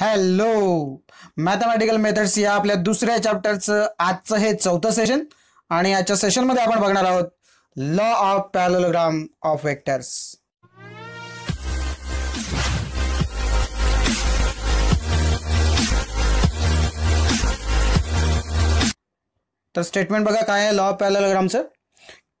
Hello mathematical methods या आपल्या दुसऱ्या चॅप्टरचं आजचं हे चौथं सेशन आणि आजच्या सेशनमध्ये आपण बघणार आहोत law of parallelogram of vectors तर स्टेटमेंट बघा काय आहे law of sir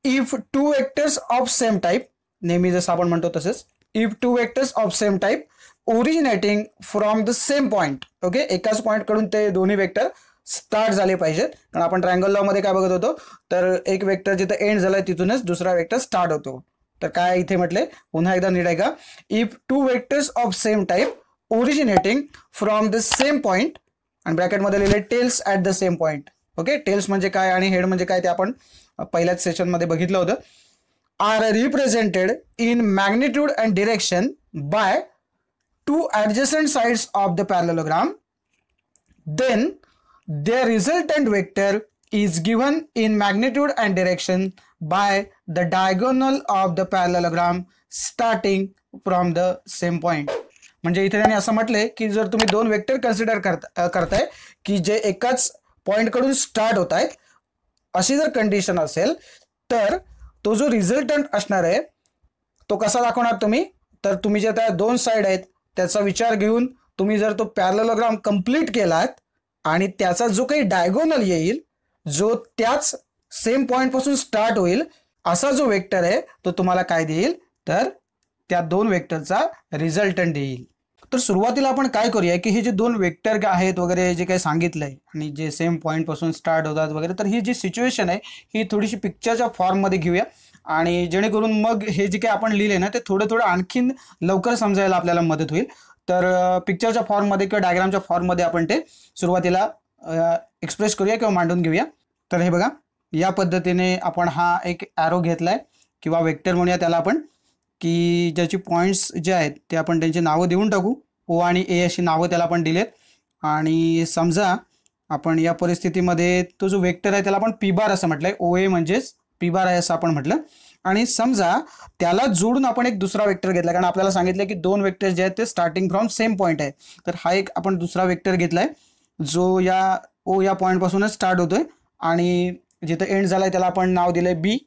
if two vectors of same type नेहमी जसं आपण म्हणतो तसंच if two vectors of same type originating from the same point okay एकाच पॉईंटकडून ते दोन्ही वेक्टर स्टार्ट झाले पाहिजेत कारण आपण ट्रायंगल लॉमध्ये काय बघत होतो तर एक वेक्टर जिथं एंड झालाय तिथूनच दुसरा वेक्टर स्टार्ट होतो तर काय इथे म्हटले पुन्हा एकदा नीट आहे का if two vectors of same type originating from the same point आणि ब्रॅकेटमध्ये लिहिले tails at the same point okay tails म्हणजे काय आणि हेड म्हणजे काय ते आपण पहिल्याच सेशनमध्ये बघितलं होतं are represented in magnitude and direction by two adjacent sides of the parallelogram, then their resultant vector is given in magnitude and direction by the diagonal of the parallelogram starting from the same point. म्हणजे इथे त्यांनी असं म्हटलंय की जर तुम्ही दोन vector consider करता करताय की जे एकाच कडून स्टार्ट होत आहेत अशी जर कंडिशन असेल तर तो जो रिझल्टंट असणार आहे तो कसा दाखवणार तुम्ही तर तुम्ही जे त्या दोन साईड आहेत त्याचा विचार घेऊन तुम्ही जर तो पॅरलोग्राम कम्प्लीट केलात आणि त्याचा जो काही डायगोनल येईल जो त्याच सेम पॉइंट पासून स्टार्ट होईल असा जो वेक्टर आहे तो तुम्हाला काय देईल तर त्या दोन वेक्टरचा रिझल्टंट येईल तर सुरुवातीला आपण काय करूया की हे जे दोन वेक्टर आहेत वगैरे जे काही सांगितलंय आणि जे सेम पॉईंटपासून स्टार्ट होतात वगैरे तर ही जी सिच्युएशन आहे ही थोडीशी पिक्चरच्या फॉर्ममध्ये घेऊया आणि जेणेकरून मग हे जे काही आपण लिहिले ना ते थोडं थोडं आणखीन लवकर समजायला आपल्याला मदत होईल तर पिक्चरच्या फॉर्ममध्ये किंवा डायग्रामच्या फॉर्ममध्ये आपण ते सुरुवातीला एक्सप्रेस करूया किंवा मांडून घेऊया तर हे बघा या पद्धतीने आपण हा एक ॲरो घेतला आहे किंवा वेक्टर म्हणूया त्याला आपण की ज्याची पॉईंट्स जे आहेत ते आपण त्यांची नावं देऊन टाकू ओ आणि ए अशी नावं त्याला आपण दिलेत आणि समजा आपण या परिस्थितीमध्ये तो जो वेक्टर आहे त्याला आपण पी बार असं म्हटलं आहे ओ ए म्हणजेच पी बार आहे असं आपण म्हटलं आणि समजा त्याला जोडून आपण एक दुसरा वेक्टर घेतला कारण आपल्याला सांगितलं की दोन वेक्टर जे आहेत ते स्टार्टिंग फ्रॉम सेम पॉईंट आहे तर हा एक आपण दुसरा वेक्टर घेतलाय जो या ओ या पॉईंटपासूनच स्टार्ट होतोय आणि जिथं एंड झालाय त्याला आपण नाव दिलंय बी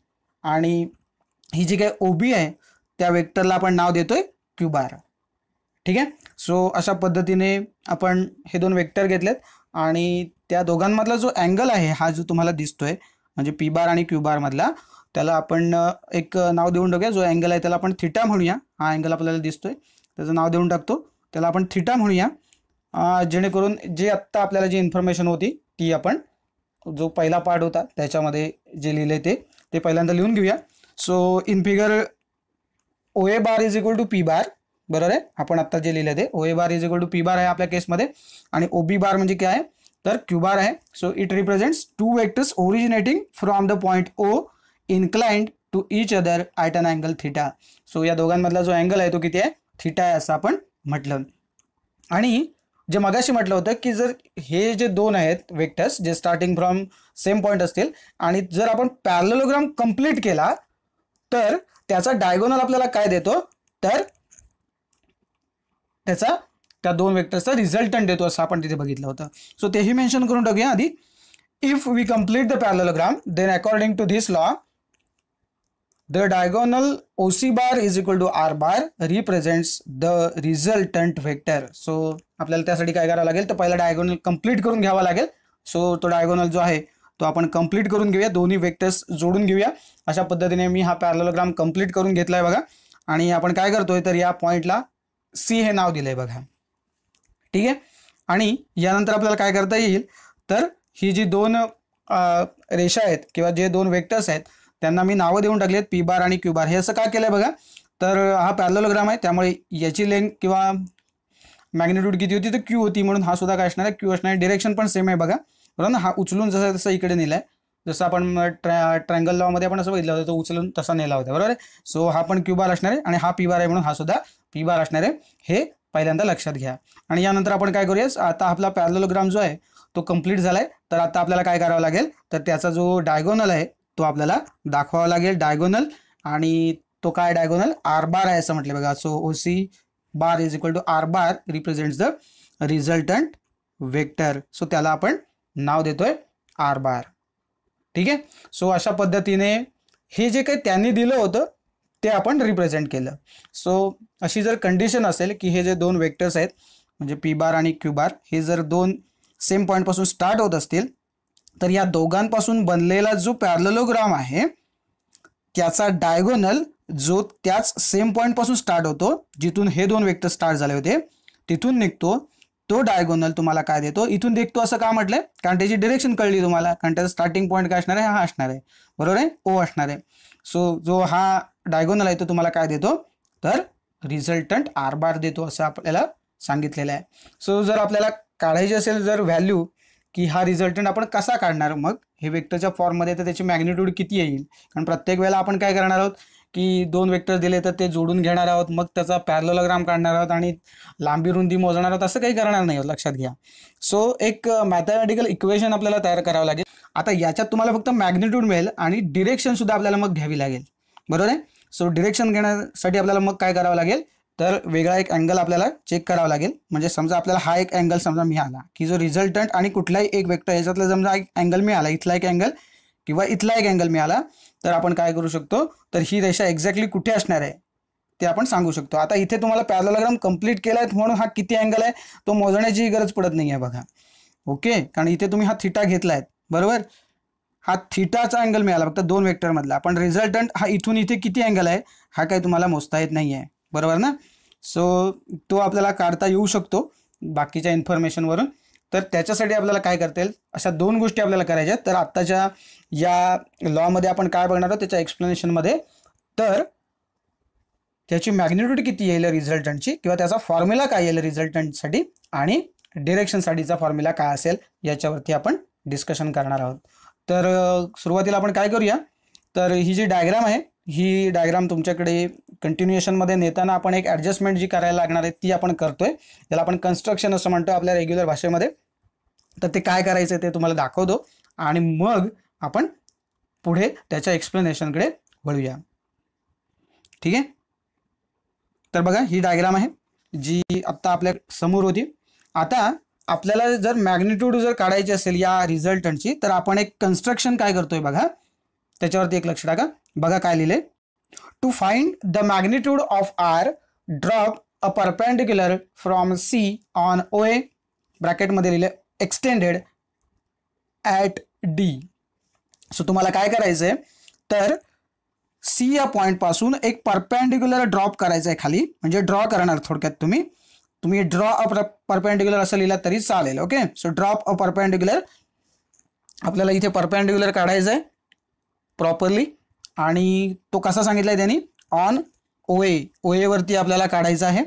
आणि ही जी काही ओ बी आहे त्या वेक्टरला आपण नाव देतोय क्यू बार ठीक आहे सो अशा पद्धतीने आपण हे दोन वेक्टर घेतलेत आणि त्या दोघांमधला जो अँगल आहे हा जो तुम्हाला दिसतोय म्हणजे पी बार आणि क्यू मधला त्याला आपण एक नाव देऊन टाकूया जो अँगल आहे त्याला आपण थिटा म्हणूया हा अँगल आपल्याला दिसतोय त्याचं नाव देऊन टाकतो त्याला आपण थिटा म्हणूया जेणेकरून जे आत्ता आपल्याला जी इन्फॉर्मेशन होती ती आपण जो पहिला पार्ट होता त्याच्यामध्ये जे लिहिले ते ते पहिल्यांदा लिहून घेऊया so in figure O A bar is equal to P bar बरोबर आहे आपण आत्ता जे लिहिले ते O A bar is equal to P bar आहे आपल्या केसमध्ये आणि ओ बी बार म्हणजे काय आहे तर क्यू बार आहे so it represents two vectors originating from the point O inclined to each other at an angle theta so या दोघांमधला जो अँगल आहे तो किती आहे थिटा आहे असं आपण म्हटलं आणि जे मगाशी म्हटलं होतं की जर हे जे दोन आहेत वेक्टर्स जे स्टार्टिंग फ्रॉम सेम पॉईंट असतील आणि जर आपण पॅरलोग्राम कंप्लीट केला तर त्याचा डायगोनल आपल्याला काय देतो तर त्याचा त्या दोन वेक्टर्सचा रिझल्टंट देतो असं आपण तिथे बघितलं होतं सो तेही मेन्शन करून टाकूया आधी if we complete the parallelogram then according to this law the diagonal OC bar is equal to R bar represents the resultant vector so आपल्याला त्यासाठी काय करावं लागेल तर पहिला डायगोनल कम्प्लीट करून घ्यावा लागेल सो तो डायगोनल जो आहे तो आपण कंप्लीट करून घेऊया दोन्ही वेक्टर्स जोडून घेऊया अशा पद्धतीने मी हा पॅरलोग्राम कंप्लीट करून घेतला आहे बघा आणि आपण काय करतोय तर या पॉईंटला सी हे नाव दिलं बघा ठीक आहे आणि यानंतर आपल्याला काय करता येईल तर ही जी दोन रेषा आहेत किंवा जे दोन वेक्टर्स आहेत त्यांना मी नावं देऊन टाकली आहेत पी बार आणि क्यू बार हे असं का केलं बघा तर हा पॅलोलोग्राम आहे त्यामुळे याची लेंथ किंवा मॅग्नेट्यूड किती होती तर क्यू होती म्हणून हा सुद्धा काय असणार आहे क्यू असणार आहे डिरेक्शन पण सेम आहे बघा बरोबर ना हा उचलून जसं तसं इकडे नेला आहे जसं आपण ट्रॅ ट्रँगल लॉमध्ये आपण असं बघितलं होतं तो उचलून तसा नेला होता बरोबर आहे सो हा पण क्यू बार असणार आहे आणि हा पी बार आहे म्हणून हा सुद्धा पी बार असणार आहे हे पहिल्यांदा लक्षात घ्या आणि यानंतर आपण काय करूयास आता आपला पॅरलोग्राम जो आहे तो कम्प्लीट झाला आहे तर आता आपल्याला काय करावं लागेल तर त्याचा जो डायगोनल आहे तो आपल्याला दाखवावा लागेल डायगोनल आणि तो काय डायगोनल आर बार आहे असं म्हटलं बघा so O C bar is equal to R bar represent the resultant vector so त्याला आपण नाव देतोय आर बार ठीक आहे सो अशा पद्धतीने हे जे काही त्यांनी दिलं होतं ते आपण रिप्रेझेंट केलं सो अशी जर कंडिशन असेल की हे जे दोन वेक्टर्स आहेत म्हणजे पी बार आणि क्यू बार हे जर दोन सेम पॉईंटपासून स्टार्ट होत असतील तर या दोघांपासून बनलेला जो पॅरलोग्राम आहे त्याचा डायगोनल जो त्याच सेम पॉईंटपासून स्टार्ट होतो जिथून हे दोन वेक्टर स्टार्ट झाले होते तिथून निघतो तो डायगोनल तुम्हाला काय देतो इथून देखतो असं का म्हटलंय कारण त्याची डिरेक्शन कळली तुम्हाला कारण त्याचा स्टार्टिंग पॉईंट काय असणार आहे हा असणार आहे बरोबर आहे ओ असणार आहे सो जो हा डायगोनल आहे तो तुम्हाला काय देतो तर रिझल्टंट आर बार देतो असं आपल्याला सांगितलेलं आहे सो जर आपल्याला काढायची असेल जर व्हॅल्यू की हा रिझल्टंट आपण कसा काढणार मग हे वेक्टरच्या फॉर्ममध्ये तर त्याची मॅग्निट्यूड किती येईल कारण प्रत्येक वेळेला आपण काय करणार आहोत की दोन वेक्टर दिले तर ते जोडून घेणार आहोत मग त्याचा पॅरलोग्राम काढणार आहोत आणि लांबी रुंदी मोजणार आहोत असं काही करणार नाही लक्षात घ्या सो एक मॅथमॅटिकल इक्वेशन आपल्याला तयार करावं लागेल आता याच्यात तुम्हाला फक्त मॅग्निट्यूड मिळेल आणि सुद्धा आपल्याला मग घ्यावी लागेल बरोबर आहे सो डिरेक्शन घेण्यासाठी आपल्याला मग काय करावं लागेल तर वेगळा एक अँगल आपल्याला चेक करावा लागेल म्हणजे समजा आपल्याला हा एक अँगल समजा मिळाला की जो रिझल्टंट आणि कुठलाही एक व्यक्त याच्यातला समजा एक अँगल मिळाला इथला एक अँगल किंवा इथला एक अँगल मिळाला तर आपण काय करू शकतो तर ही रेषा एक्झॅक्टली कुठे असणार आहे ते आपण सांगू शकतो आता इथे तुम्हाला पॅरलोग्राम कंप्लीट केला आहे म्हणून हा किती अँगल आहे तो मोजण्याची गरज पडत नाही आहे बघा ओके कारण इथे तुम्ही हा थिटा घेतला बरोबर हा थिटाचा अँगल मिळाला फक्त दोन वेक्टरमधला पण रिझल्टंट हा इथून इथे किती अँगल आहे हा काही तुम्हाला मोजता येत नाही आहे बरोबर ना सो तो आपल्याला काढता येऊ शकतो बाकीच्या इन्फॉर्मेशनवरून तर त्याच्यासाठी आपल्याला काय करता येईल अशा दोन गोष्टी आपल्याला करायच्या तर आत्ताच्या या लॉमध्ये आपण काय बघणार आहोत त्याच्या एक्सप्लेनेशनमध्ये तर त्याची मॅग्निट्यूड किती येईल रिझल्टंटची किंवा त्याचा फॉर्म्युला काय येईल रिझल्टंटसाठी आणि डिरेक्शनसाठीचा फॉर्म्युला काय असेल याच्यावरती आपण डिस्कशन करणार आहोत तर सुरुवातीला आपण काय करूया तर ही जी डायग्राम आहे ही डायग्राम तुमच्याकडे कंटिन्युएशनमध्ये नेताना आपण एक ॲडजस्टमेंट जी करायला लागणार आहे ती आपण करतोय त्याला आपण कन्स्ट्रक्शन असं म्हणतो आपल्या रेग्युलर भाषेमध्ये तर ते काय करायचं आहे ते तुम्हाला दाखवतो आणि मग आपण पुढे त्याच्या एक्सप्लेनेशनकडे वळूया ठीक आहे तर बघा ही डायग्राम आहे जी आत्ता आपल्या समोर होती आता आपल्याला जर मॅग्निट्यूड जर काढायची असेल या रिझल्टंटची तर आपण एक कन्स्ट्रक्शन काय करतोय बघा त्याच्यावरती एक लक्ष टाका बघा काय लिहिले to find the magnitude of R drop a perpendicular from C on O A ब्रॅकेटमध्ये लिहिले एक्सटेंडेड ॲट डी सो तुम्हाला काय करायचं आहे तर सी या पॉईंटपासून एक परपेंडिक्युलर ड्रॉप करायचं आहे खाली म्हणजे ड्रॉ करणार थोडक्यात तुम्ही तुम्ही ड्रॉ अ परपेंडिक्युलर असं लिहिला तरी चालेल okay so drop a perpendicular आपल्याला इथे परपेंडिक्युलर काढायचं आहे प्रॉपरली आणि तो कसा सांगितला आहे त्यांनी ऑन ओ ए ओ एवरती आपल्याला काढायचा आहे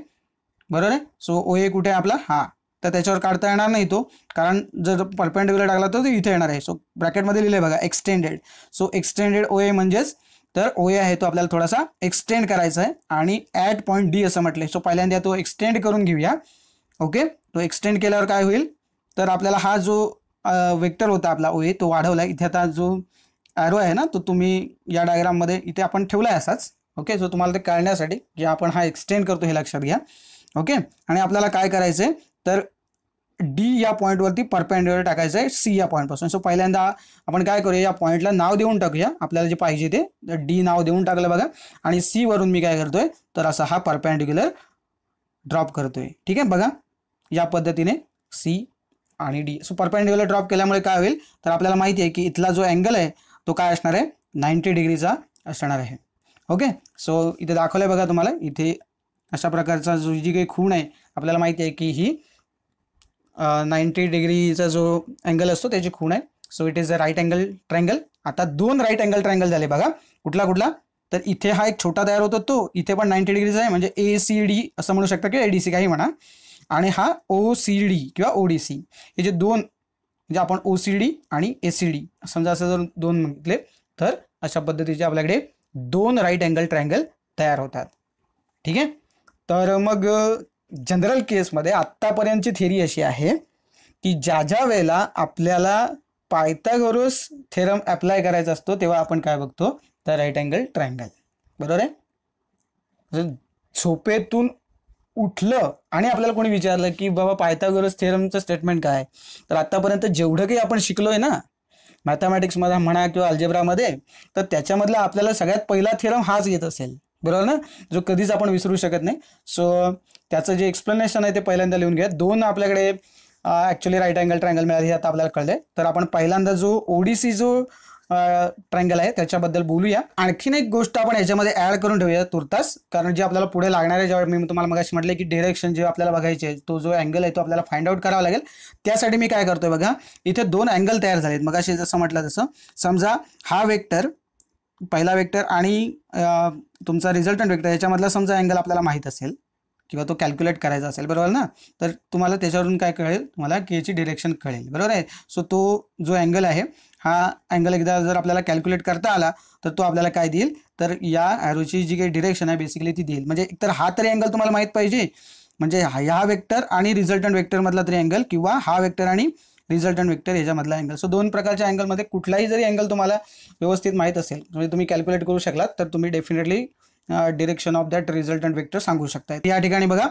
बरोबर आहे सो ओ ए कुठे आपला हा तर त्याच्यावर काढता येणार नाही तो कारण जर परपेंडिक्युलर टाकला तर इथे येणार आहे सो ब्रॅकेटमध्ये लिहिलं आहे बघा extended so extended O A म्हणजेच तर ओ ए आहे तो आपल्याला थोडासा एक्सटेंड करायचा आहे आणि ॲट पॉईंट डी असं म्हटले सो पहिल्यांदा तो एक्सटेंड करून घेऊया ओके तो एक्सटेंड केल्यावर काय होईल तर आपल्याला हा जो वेक्टर होता आपला ओ तो वाढवला इथे आता जो ॲरो आहे ना तो तुम्ही या डायग्राममध्ये इथे आपण ठेवला आहे असाच ओके सो तुम्हाला ते कळण्यासाठी जे आपण हा एक्सटेंड करतो हे लक्षात घ्या ओके आणि आपल्याला काय करायचं आहे तर डी या पॉईंटवरती परपेंडिक्युलर टाकायचं आहे सी या पॉईंटपासून सो पहिल्यांदा आपण काय करूया या पॉईंटला नाव देऊन टाकूया आपल्याला जे पाहिजे ते डी नाव देऊन टाकलं बघा आणि सी वरून मी काय करतोय तर असा हा परपेंडिक्युलर ड्रॉप करतोय ठीक आहे बघा या पद्धतीने सी आणि डी सो परपेंडिक्युलर ड्रॉप केल्यामुळे काय होईल तर आपल्याला माहिती आहे की इथला जो अँगल आहे तो काय असणार आहे नाईन्टी डिग्रीचा असणार आहे ओके सो इथे दाखवलं आहे बघा तुम्हाला इथे अशा प्रकारचा जो जी काही खूण आहे आपल्याला माहिती आहे की ही नाईन्टी डिग्रीचा जो अँगल असतो त्याची खूण आहे so it is a right angle triangle आता दोन राईट अँगल ट्रँगल झाले बघा कुठला कुठला तर इथे हा एक छोटा तयार होतो तो इथे पण नाईन्टी डिग्रीचा आहे म्हणजे ए सी डी असं म्हणू शकता की ए डी सी काही म्हणा आणि हा ओ सी डी किंवा ओ डी सी हे जे दोन म्हणजे आपण ओ सी डी आणि ए सी डी समजा असं जर दोन म्हटले तर अशा पद्धतीचे आपल्याकडे दोन राईट अँगल ट्रँगल तयार होतात ठीक आहे तर मग जनरल केसमध्ये आत्तापर्यंतची थेरी अशी आहे की ज्या ज्या वेळेला आपल्याला पायथागोरस थेरम अप्लाय करायचा असतो तेव्हा आपण काय बघतो तर राईट अँगल ट्रायंगल बरोबर आहे झोपेतून उठलं आणि आपल्याला कोणी विचारलं की बाबा पायथागोरस थेरमचं स्टेटमेंट काय तर आत्तापर्यंत जेवढं काही आपण शिकलोय ना मध्ये म्हणा किंवा अल्जेब्रामध्ये तर त्याच्यामधला आपल्याला सगळ्यात पहिला थेरम हाच येत असेल बरोबर ना जो कधीच आपण विसरू शकत नाही सो त्याचं जे एक्सप्लेनेशन आहे ते पहिल्यांदा लिहून घ्या दोन आपल्याकडे ॲक्च्युली राईट अँगल ट्रँगल मिळाले हे आता आपल्याला कळले तर आपण पहिल्यांदा जो ओडीसी जो ट्रँगल आहे त्याच्याबद्दल बोलूया आणखीन एक गोष्ट आपण याच्यामध्ये ऍड करून ठेवूया तुर्तास कारण जे आपल्याला पुढे लागणार आहे जेव्हा मी तुम्हाला मगाशी म्हटलं की डिरेक्शन जे आपल्याला बघायचे तो जो अँगल आहे तो आपल्याला फाइंड आउट करावा लागेल त्यासाठी मी काय करतोय बघा इथे दोन अँगल तयार झालेत मगाशी जसं म्हटलं तसं समजा हा वेक्टर पहिला वेक्टर आणि तुमचा रिझल्टंट वेक्टर याच्यामधला समजा अँगल आपल्याला माहीत असेल किंवा तो कॅल्क्युलेट करायचा असेल बरोबर ना तर तुम्हाला त्याच्यावरून काय कळेल तुम्हाला केची डिरेक्शन कळेल बरोबर आहे सो तो जो अँगल आहे हा अँगल एकदा जर आपल्याला कॅल्क्युलेट करता आला तर तो आपल्याला काय देईल तर या ॲरोची जी काही डिरेक्शन आहे बेसिकली ती देईल म्हणजे एकतर हा तरी अँगल तुम्हाला माहीत पाहिजे म्हणजे ह्या वेक्टर आणि रिझल्टंट वेक्टरमधला तरी अँगल किंवा हा वेक्टर आणि रिझल्टंट वेक्टर याच्यामधला अँगल सो दोन प्रकारच्या अँगलमध्ये कुठलाही जरी अँगल तुम्हाला व्यवस्थित माहीत असेल म्हणजे तुम्ही कॅल्क्युलेट करू शकलात तर तुम्ही definitely direction of that resultant vector सांगू शकताय या ठिकाणी बघा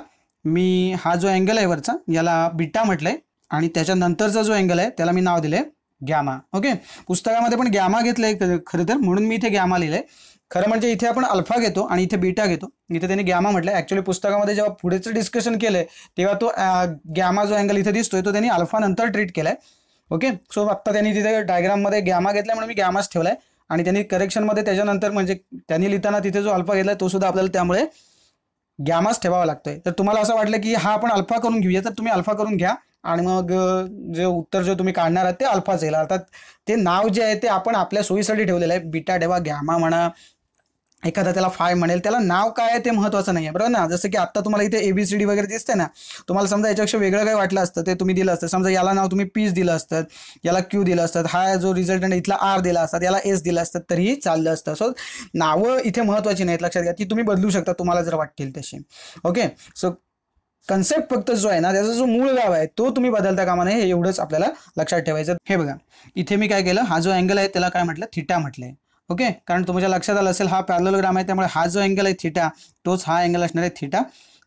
मी हा जो अँगल आहे वरचा याला बीटा म्हटलंय आणि त्याच्यानंतरचा जो अँगल आहे त्याला मी नाव दिलंय गॅमा ओके पुस्तकामध्ये पण गॅमा घेतलंय खरं तर म्हणून मी इथे गॅमा लिहिलंय खरं म्हणजे इथे आपण अल्फा घेतो आणि इथे बीटा घेतो इथे त्यांनी गॅमा म्हटलं ऍक्च्युली पुस्तकामध्ये जेव्हा पुढेचं डिस्कशन केलंय तेव्हा तो गॅमा जो अँगल इथे दिसतोय तो त्यांनी अल्फा नंतर ट्रीट केलाय ओके सो आत्ता त्यांनी तिथे डायग्राममध्ये गॅमा घेतलाय म्हणून मी गॅमाच ठेवलाय आणि त्यांनी करेक्शनमध्ये त्याच्यानंतर म्हणजे त्यांनी लिहिताना तिथे जो अल्फा घेतला तो सुद्धा आपल्याला त्यामुळे गॅमाच ठेवावा लागतोय तर तुम्हाला असं वाटलं की हा आपण अल्फा करून घेऊया तर तुम्ही अल्फा करून घ्या आणि मग जे उत्तर जे तुम्ही काढणार आहात ते अल्फाच येईल अर्थात ते नाव जे आहे ते आपण आपल्या सोयीसाठी ठेवलेलं आहे बिटा डेवा गॅमा म्हणा एखादा त्याला फाय म्हणेल त्याला नाव काय आहे ते महत्त्वाचं नाही आहे बरोबर ना जसं की आता तुम्हाला इथे एबीसीडी वगैरे दिसते ना तुम्हाला समजा याच्यापेक्षा वेगळं काय वाटलं असतं ते तुम्ही दिलं असतं समजा याला नाव तुम्ही पीज दिलं असतं याला क्यू दिलं असतं हा जो रिझल्टंट इथला आर दिला असतात याला एस दिला असतात तरीही चाललं असतं सो नावं इथे महत्त्वाची नाहीत लक्षात घ्या ती तुम्ही बदलू शकता तुम्हाला जर वाटतील तशी ओके सो कन्सेप्ट फक्त जो आहे ना त्याचा जो मूळ गाव आहे तो तुम्ही बदलता कामा नये हे एवढंच आपल्याला लक्षात ठेवायचं हे बघा इथे मी काय केलं हा जो अँगल आहे त्याला काय म्हटलं थिटा म्हटलं आहे ओके कारण तुमच्या लक्षात आलं असेल हा पॅरलोग्राम आहे त्यामुळे हा जो अँगल आहे थिटा तोच हा अँगल असणार आहे थिटा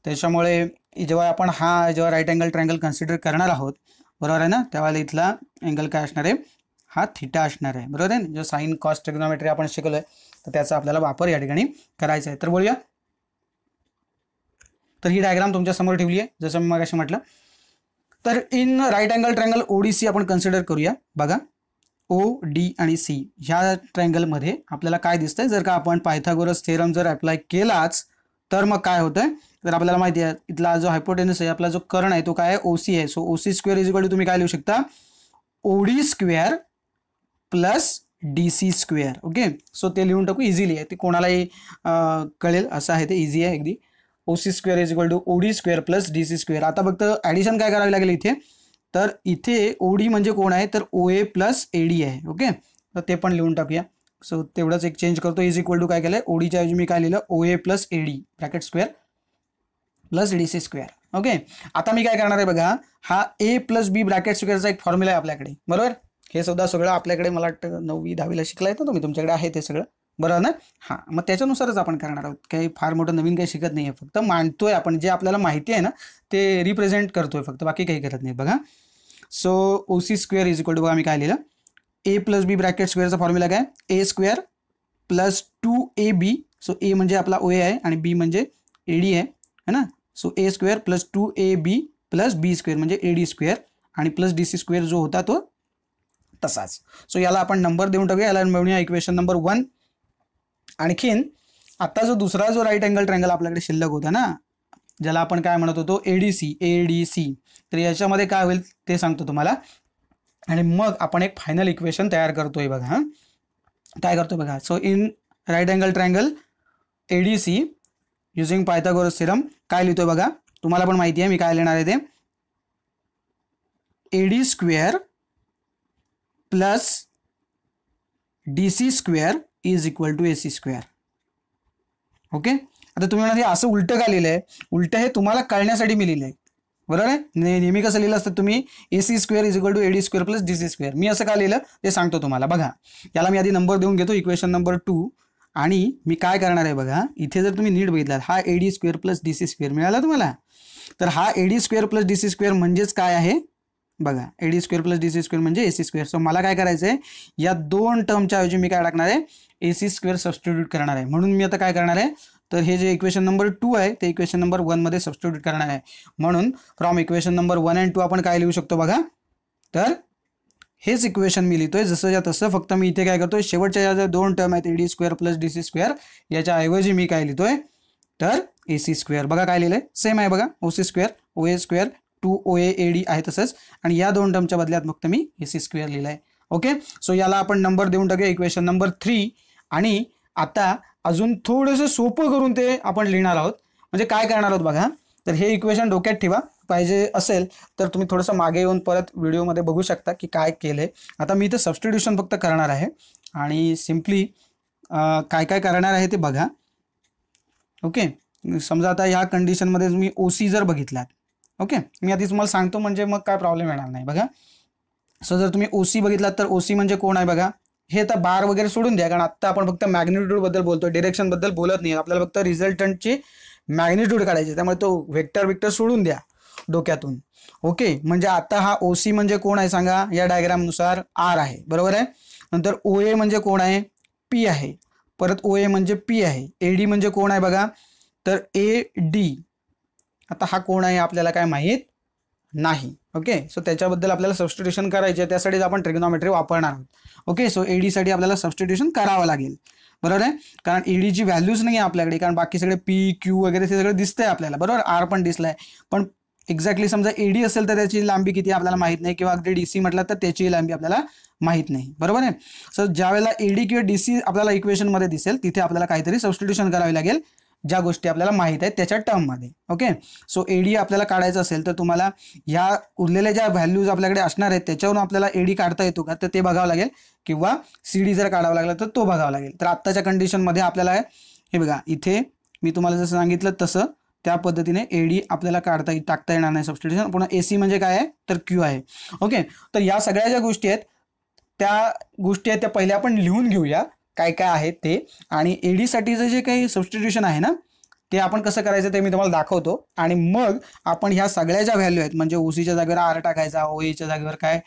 त्याच्यामुळे जेव्हा आपण हा जेव्हा राईट अँगल ट्रँगल कन्सिडर करणार आहोत बरोबर आहे ना त्यावेळेला इथला अँगल काय असणार आहे हा थिटा असणार आहे बरोबर आहे ना जो साईन कॉस्ट टेक्नॉमेट्री आपण शिकलो आहे तर त्याचा आपल्याला वापर या ठिकाणी करायचा आहे तर बोलूया तर ही डायग्राम तुमच्यासमोर ठेवली आहे जसं मग अशी म्हटलं तर in right angle triangle ODC आपण कन्सिडर करूया बघा ओ डी आणि सी ह्या ट्रँगलमध्ये आपल्याला काय दिसतंय जर का आपण पायथागोरस थेरम जर अप्लाय केलाच तर मग काय होतंय तर आपल्याला माहिती आहे इथला जो हायपोटेनस आहे आपला जो कर्ण आहे तो काय आहे ओसी आहे so OC square is equal to तुम्ही काय लिहू शकता OD square plus D C square okay so ते लिहून टाकू इझिली आहे ते कोणालाही कळेल असं आहे ते इझी आहे अगदी OC square is equal to OD square plus D C square आता फक्त ॲडिशन काय करावी लागेल इथे तर इथे ओडी म्हणजे कोण आहे तर ओ ए प्लस एडी आहे ओके तर ते पण लिहून टाकूया सो तेवढंच एक चेंज करतो इज इक्वल टू काय केलंय ओडीच्या ऐवजी मी काय लिहिलं O A plus AD bracket square plus D C square okay आता मी काय करणार आहे बघा हा ए प्लस बी ब्रॅकेट स्क्वेअरचा एक फॉर्म्युला आहे आपल्याकडे बरोबर हे सुद्धा सगळं आपल्याकडे मला वाटतं नववी दहावीला शिकला येतं तुम्ही तुमच्याकडे आहे ते सगळं बरोबर ना हां मग त्याच्यानुसारच आपण करणार आहोत काही फार मोठं नवीन काही शिकत नाही आहे फक्त मांडतोय आपण जे आपल्याला माहिती आहे ना ते रिप्रेझेंट करतोय फक्त बाकी काही करत नाही बघा so O C square is equal to बघा मी काय लिहिलं ए प्लस बी ब्रॅकेट स्क्वेअरचा फॉर्म्युला काय A square plus two A B so A म्हणजे आपला ओ ए आहे आणि बी म्हणजे ए डी आहे है ना so A square plus two A B plus B square म्हणजे ए डी स्क्वेअर आणि प्लस डी सी स्क्वेअर जो होता तो तसाच सो याला आपण नंबर देऊन टाकूया याला मिळूया इक्वेशन नंबर वन आणखीन आता जो दुसरा जो राईट अँगल ट्रँगल आपल्याकडे शिल्लक होता ना ज्याला आपण काय म्हणत होतो एडीसी एडीसी तर याच्यामध्ये काय होईल ते सांगतो तुम्हाला आणि मग आपण एक फायनल इक्वेशन तयार करतोय बघा काय करतो बघा so in right angle triangle ADC D using Pythagoras theorem काय लिहितोय बघा तुम्हाला पण माहिती आहे मी काय लिहिणार आहे ते A D square plus D C square is equal to A C square okay आता तुम्ही म्हणा हे असं उलटं का लिहिलंय आहे उलटं हे तुम्हाला कळण्यासाठी मी लिहिलंय आहे बरोबर आहे नेहमी कसं लिहिलं असतं तुम्ही A C square is equal to AD square plus D C square मी असं का लिहिलं ते सांगतो तुम्हाला बघा याला मी आधी नंबर देऊन घेतो इक्वेशन नंबर टू आणि मी काय करणार आहे बघा इथे जर तुम्ही नीट बघितलात हा AD square plus D C square मिळाला तुम्हाला तर हा AD square plus D C square म्हणजेच काय आहे बघा AD square plus D C square म्हणजे एसी स्क्वेअर सो मला काय करायचं आहे या दोन टर्मच्या ऐवजी मी काय टाकणार आहे एसी स्क्वेअर सबस्टिट्यूट करणार आहे म्हणून मी आता काय करणार आहे तर हे जे इक्वेशन नंबर टू आहे ते इक्वेशन नंबर वनमध्ये सबस्टिट्यूट करणार आहे म्हणून from equation number one and two आपण काय लिहू शकतो बघा तर हेच इक्वेशन मी लिहितोय ज्या तसं फक्त मी इथे काय करतोय शेवटच्या ज्या दोन टर्म आहेत D square plus D C square याच्याऐवजी मी काय लिहितोय तर ए सी स्क्वेअर बघा काय लिहिलंय सेम आहे बघा O C square O A square two O A D आहे तसंच आणि या दोन टर्मच्या बदल्यात फक्त मी ए सी स्क्वेअर लिहिलं ओके सो याला आपण नंबर देऊन टाकूया इक्वेशन नंबर थ्री आणि आता अजून थोडंसं सोपं करून ते आपण लिहिणार आहोत म्हणजे काय करणार आहोत बघा तर हे इक्वेशन डोक्यात ठेवा पाहिजे असेल तर तुम्ही थोडंसं मागे येऊन परत व्हिडिओमध्ये बघू शकता की काय केलं आता मी इथं सबस्टिट्युशन फक्त करणार आहे आणि सिम्पली काय काय करणार आहे ते बघा ओके समजा आता ह्या कंडिशनमध्ये तुम्ही ओ सी जर बघितलात ओके मी आधी तुम्हाला सांगतो म्हणजे मग काय प्रॉब्लेम येणार नाही बघा सो जर तुम्ही ओ सी बघितलात तर ओ सी म्हणजे कोण आहे बघा हे आता बार वगैरे सोडून द्या कारण आत्ता आपण फक्त मॅग्नेट्यूड बद्दल बोलतो डिरेक्शन बद्दल बोलत नाही आपल्याला फक्त रिझल्टंटची मॅग्नेट्यूड काढायची त्यामुळे तो व्हेक्टर विक्टर सोडून द्या डोक्यातून ओके म्हणजे आता हा ओ सी म्हणजे कोण आहे सांगा या डायग्रामनुसार आर आहे बरोबर आहे नंतर ओ ए म्हणजे कोण आहे पी आहे परत ओ ए म्हणजे पी आहे ए डी म्हणजे कोण आहे बघा तर ए डी आता हा कोण आहे आपल्याला काय माहीत नाही ओके सो त्याच्याबद्दल आपल्याला सबस्टिट्युशन करायचे त्यासाठीच आपण ट्रिग्नॉमेट्री वापरणार आहोत ओके सो डीसाठी आपल्याला सबस्टिट्युशन करावं लागेल बरोबर आहे कारण ईडीची e व्हॅल्यूज नाही आहे आपल्याकडे कारण बाकी सगळे पी क्यू वगैरे ते सगळं दिसतंय आपल्याला बरोबर आर पण दिसलाय पण एक्झॅक्टली समजा ईडी असेल तर त्याची लांबी किती आपल्याला माहीत नाही किंवा अगदी डी सी म्हटलं तर त्याची लांबी आपल्याला माहीत नाही बरोबर आहे सो ज्या वेळेला ईडी किंवा डी सी आपल्याला इक्वेशनमध्ये दिसेल तिथे आपल्याला काहीतरी सबस्टिट्युशन करावी लागेल ज्या गोष्टी आपल्याला माहीत आहेत त्याच्या टर्ममध्ये ओके सो एडी आपल्याला काढायचं असेल तर तुम्हाला ह्या उरलेल्या ज्या व्हॅल्यूज आपल्याकडे असणार आहेत त्याच्यावरून आपल्याला एडी काढता येतो का तर ते बघावं लागेल किंवा सीडी जर काढावं लागला तर तो बघावा लागेल तर आत्ताच्या कंडिशनमध्ये आपल्याला हे बघा इथे मी तुम्हाला जसं सांगितलं तसं त्या पद्धतीने एडी आपल्याला काढता टाकता येणार नाही सबस्टिट्युशन पुन्हा ए सी म्हणजे काय आहे तर क्यू आहे ओके तर या सगळ्या ज्या गोष्टी आहेत त्या गोष्टी आहेत त्या पहिल्या आपण लिहून घेऊया काय काय आहे ते आणि ईडीसाठीचं जे काही सबस्टिट्युशन आहे ना ते आपण कसं करायचं ते मी तुम्हाला दाखवतो आणि मग आपण ह्या सगळ्या ज्या व्हॅल्यू आहेत म्हणजे ओसीच्या जागेवर आर टाकायचा एच्या जागेवर काय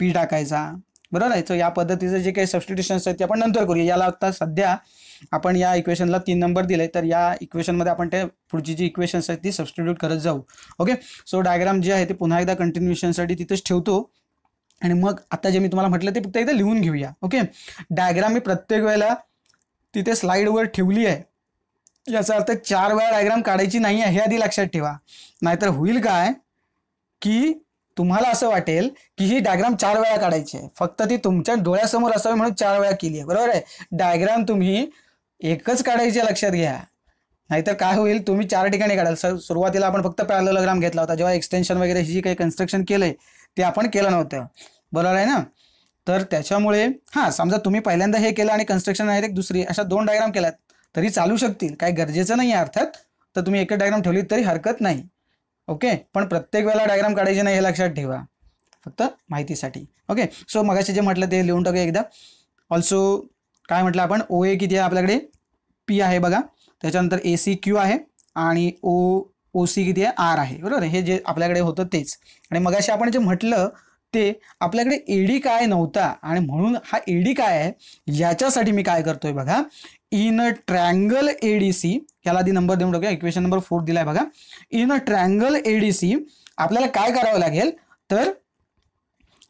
पी टाकायचा बरोबर आहे सो या पद्धतीचं जे काही सबस्टिट्युशन आहेत ते आपण नंतर करूया याला आता सध्या आपण या इक्वेशनला तीन नंबर दिले तर या इक्वेशनमध्ये आपण ते पुढची जी इक्वेशन्स आहेत ती सबस्टिट्यूट करत जाऊ ओके सो डायग्राम जे आहे ते पुन्हा एकदा कंटिन्युएशनसाठी तिथेच ठेवतो आणि मग आता जे मी तुम्हाला म्हटलं ते फक्त एकदा लिहून घेऊया ओके डायग्राम मी प्रत्येक वेळेला तिथे स्लाईडवर ठेवली आहे याचा अर्थ चार वेळा डायग्राम काढायची नाही आहे हे आधी लक्षात ठेवा नाहीतर होईल काय की तुम्हाला असं वाटेल की ही डायग्राम चार वेळा काढायची आहे फक्त ती तुमच्या डोळ्यासमोर असावी म्हणून चार वेळा केली आहे बरोबर आहे डायग्राम तुम्ही एकच काढायचे लक्षात घ्या नाहीतर काय होईल तुम्ही चार ठिकाणी काढाल सर सुरुवातीला आपण फक्त पॅरलोग्राम घेतला होता जेव्हा एक्सटेन्शन वगैरे ही जी काही कन्स्ट्रक्शन केलंय ते आपण केलं नव्हतं बरोबर आहे ना तर त्याच्यामुळे हां समजा तुम्ही पहिल्यांदा हे केलं आणि कन्स्ट्रक्शन आहे एक दुसरी अशा दोन डायग्राम केल्यात तरी चालू शकतील काही गरजेचं नाही आहे अर्थात तर तुम्ही एकच डायग्राम ठेवली तरी हरकत नाही ओके पण प्रत्येक वेळेला डायग्राम काढायचे नाही हे लक्षात ठेवा फक्त माहितीसाठी ओके सो मगाशी जे म्हटलं ते लिहून टाकू एकदा ऑल्सो काय म्हटलं आपण ओ ए किती आहे आपल्याकडे पी आहे बघा त्याच्यानंतर ए सी क्यू आहे आणि ओ ओ सी किती आहे आर आहे बरोबर हे जे आपल्याकडे होतं तेच आणि मग अशी आपण जे म्हटलं ते आपल्याकडे एडी काय नव्हता आणि म्हणून हा एडी काय आहे याच्यासाठी मी काय करतोय बघा इन अ ट्रँगल एडीसी याला आधी नंबर देऊन टाकूया इक्वेशन नंबर फोर दिलाय बघा इन अ ट्रँगल एडीसी आपल्याला काय करावं लागेल तर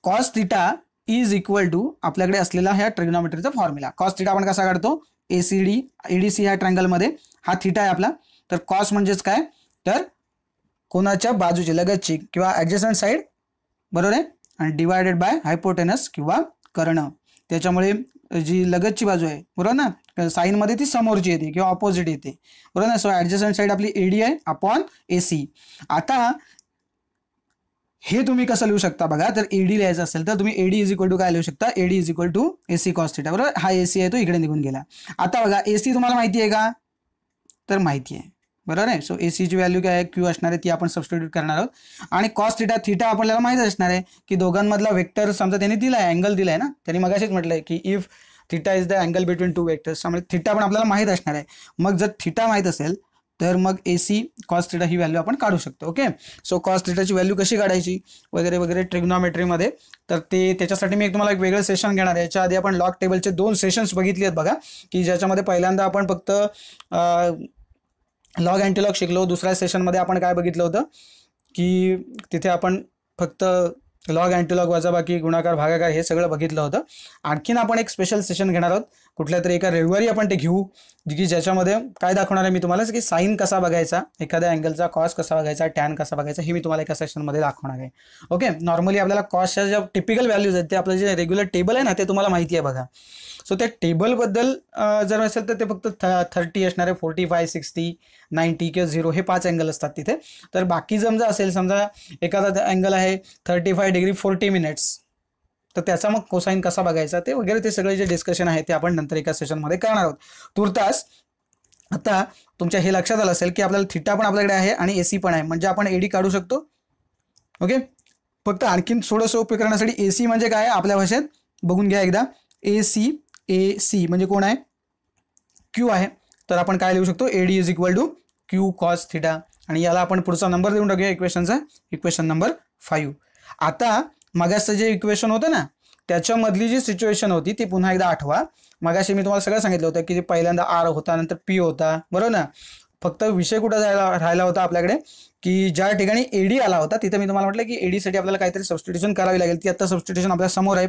cos theta is equal to आपल्याकडे असलेला ह्या ट्रिग्नॉमेट्रीचा फॉर्म्युला कॉस थिटा आपण कसा काढतो एसीडी एडीसी ह्या ट्रँगलमध्ये हा थिटा आहे आपला तर कॉस म्हणजेच काय तर कोणाच्या बाजूची लगतची किंवा ॲडजस्टंट साईड बरोबर आहे आणि डिवायडेड बाय हायपोटेनस किंवा कर्ण त्याच्यामुळे जी लगतची बाजू आहे बरोबर ना साईनमध्ये ती समोरची येते किंवा ऑपोजिट येते बरोबर ना सो ॲडजस्टंट साईड आपली एडी आहे अपॉन ए सी आता हे तुम्ही कसं लिहू शकता बघा तर एडी लिहायचं असेल तर तुम्ही एडी इज इक्वल टू काय लिहू शकता AD is equal to A C आहे बरोबर हा ए सी आहे तो इकडे निघून गेला आता बघा ए सी तुम्हाला माहिती आहे का तर माहिती आहे बरोबर आहे सो ए सीची व्हॅल्यू काय आहे क्यू असणार आहे ती आपण सबस्टिट्यूट करणार आहोत आणि कॉस्ट थिटा थिटा आपल्याला माहित असणार आहे की दोघांमधला वेक्टर समजा त्यांनी दिला आहे अँगल दिला आहे ना त्यांनी मग असेच म्हटलं की if theta is the angle between two vectors त्यामुळे थिटा पण आपल्याला माहित असणार आहे मग जर थिटा माहित असेल तर मग ए सी कॉस थिटा ही व्हॅल्यू आपण काढू शकतो ओके सो कॉस थिटाची व्हॅल्यू कशी काढायची वगैरे वगैरे ट्रिग्नॉमेट्रीमध्ये तर ते त्याच्यासाठी मी एक तुम्हाला एक वेगळं सेशन घेणार आहे याच्या आधी आपण लॉक टेबलचे दोन सेशन्स बघितले आहेत बघा की ज्याच्यामध्ये पहिल्यांदा आपण फक्त लॉग अँटीलॉग शिकलो दुसऱ्या सेशनमध्ये आपण काय बघितलं होतं की तिथे आपण फक्त लॉग अँटीलॉग वजाबाकी गुणाकार भागाकार हे सगळं बघितलं होतं आणखीन आपण एक स्पेशल सेशन घेणार आहोत कुठल्या तरी एका रविवारी आपण ते घेऊ की ज्याच्यामध्ये काय दाखवणार आहे मी तुम्हाला की साईन कसा बघायचा एखाद्या अँगलचा कॉस कसा बघायचा टॅन कसा बघायचा हे मी तुम्हाला एका सेशनमध्ये दाखवणार आहे ओके नॉर्मली आपल्याला कॉस्टच्या ज्या टिपिकल व्हॅल्यूज आहेत ते आपलं जे रेग्युलर टेबल आहे ना ते तुम्हाला माहिती आहे बघा सो त्या टेबलबद्दल जर असेल तर ते फक्त थ थर्टी असणारे फोर्टी फाय सिक्स्टी नाईन्टी किंवा झिरो हे पाच अँगल असतात तिथे तर बाकी जमजा असेल समजा एखादा अँगल आहे thirty five degree forty minutes तर त्याचा मग कोसाईन कसा बघायचा ते वगैरे ते सगळे जे डिस्कशन आहे ते आपण नंतर एका सेशनमध्ये करणार आहोत तुर्तास आता तुमच्या हे लक्षात आलं असेल की आपल्याला थिटा पण आपल्याकडे आहे आणि एसी पण आहे म्हणजे आपण एडी काढू शकतो ओके फक्त आणखीन थोडंसं उपयोग करण्यासाठी ए सी म्हणजे काय आपल्या भाषेत बघून घ्या एकदा ए सी ए सी म्हणजे कोण आहे क्यू आहे तर आपण काय लिहू शकतो AD is equal to Q cos theta आणि याला आपण पुढचा नंबर देऊन टाकूया इक्वेशनचा इक्वेशन नंबर फाईव्ह आता मागासचं जे इक्वेशन होतं ना त्याच्यामधली जी सिच्युएशन होती ती पुन्हा एकदा आठवा मगाशी मी तुम्हाला सगळं सांगितलं होतं की पहिल्यांदा आर होता नंतर पी होता बरोबर ना फक्त विषय कुठं जायला राहिला होता आपल्याकडे की ज्या ठिकाणी एडी आला होता तिथे मी तुम्हाला म्हटलं की साठी आपल्याला काहीतरी सबस्टिट्यूशन करावी लागेल ती आता सबस्टिट्यूशन आपल्या समोर आहे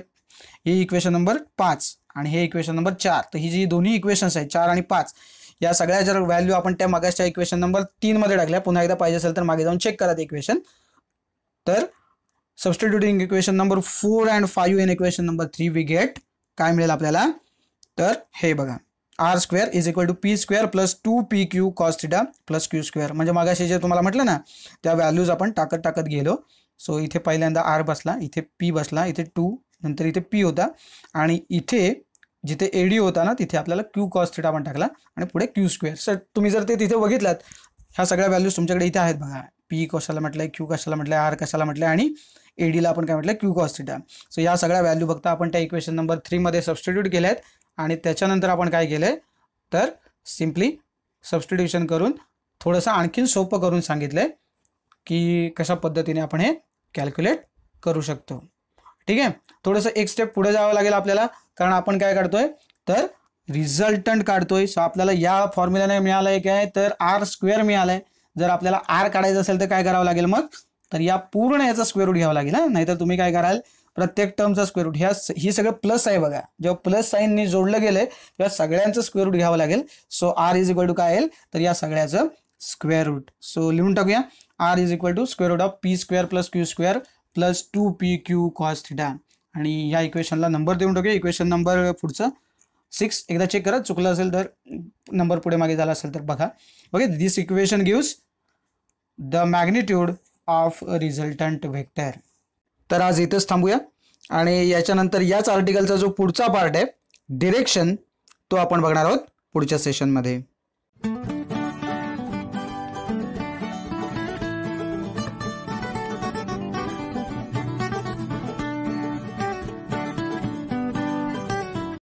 ही इक्वेशन नंबर पाच आणि हे इक्वेशन नंबर चार तर ही जी दोन्ही इक्वेशन्स आहेत चार आणि पाच या सगळ्या जर व्हॅल्यू आपण त्या मागासच्या इक्वेशन नंबर मध्ये टाकल्या पुन्हा एकदा पाहिजे असेल तर मागे जाऊन चेक करा ते इक्वेशन तर substituting equation number four and five in equation number three we get काय मिळेल आपल्याला तर हे बघा R square is equal to P square plus two P Q cos plus Q square म्हणजे मागाशी जे तुम्हाला म्हटलं ना त्या व्हॅल्यूज आपण टाकत टाकत गेलो सो इथे पहिल्यांदा आर बसला इथे पी बसला इथे टू नंतर इथे पी होता आणि इथे जिथे डी होता ना तिथे आपल्याला क्यू कॉस थिटा पण टाकला आणि पुढे क्यू स्क्वेअर सर तुम्ही जर ते तिथे बघितलात ह्या सगळ्या व्हॅल्यूज तुमच्याकडे इथे आहेत बघा पी कशाला म्हटलंय क्यू कशाला म्हटलंय आर कशाला म्हटलंय आणि एडीला आपण काय म्हटलं क्यू कॉस सो या सगळ्या व्हॅल्यू फक्त आपण त्या इक्वेशन नंबर थ्रीमध्ये सबस्टिट्यूट केल्या आहेत आणि त्याच्यानंतर आपण काय केलं आहे तर सिम्पली सबस्टिट्यूशन करून थोडंसं आणखीन सोपं करून सांगितलं आहे की कशा पद्धतीने आपण हे कॅल्क्युलेट करू शकतो ठीक आहे थोडंसं एक स्टेप पुढे जावं लागेल आपल्याला कारण आपण काय काढतोय तर रिझल्टंट काढतोय सो आपल्याला या फॉर्म्युलाने मिळालं आहे काय तर आर स्क्वेअर मिळालं आहे जर आपल्याला आर काढायचं असेल तर काय करावं लागेल मग तर या पूर्ण याचा स्क्वेअर रूट घ्यावा लागेल ना नाहीतर तुम्ही काय कराल प्रत्येक टर्मचा स्क्वेअर रूट ह्या ही सगळं प्लस आहे बघा जेव्हा प्लस साईनने जोडलं गेलंय तेव्हा सगळ्यांचं स्क्वेअर रूट घ्यावं लागेल so R is equal to काय येईल तर या सगळ्याचं स्क्वेअर रूट सो लिहून टाकूया R is equal to square root of P square plus Q square plus two P Q cos theta आणि या इक्वेशनला नंबर देऊन टाकूया इक्वेशन नंबर पुढचं सिक्स एकदा चेक करा चुकलं असेल तर नंबर पुढे मागे झाला असेल तर बघा okay this equation gives the magnitude of resultant vector तर आज इथंच थांबूया आणि याच्यानंतर याच आर्टिकलचा जो पुढचा पार्ट आहे डिरेक्शन तो आपण बघणार आहोत पुढच्या सेशनमध्ये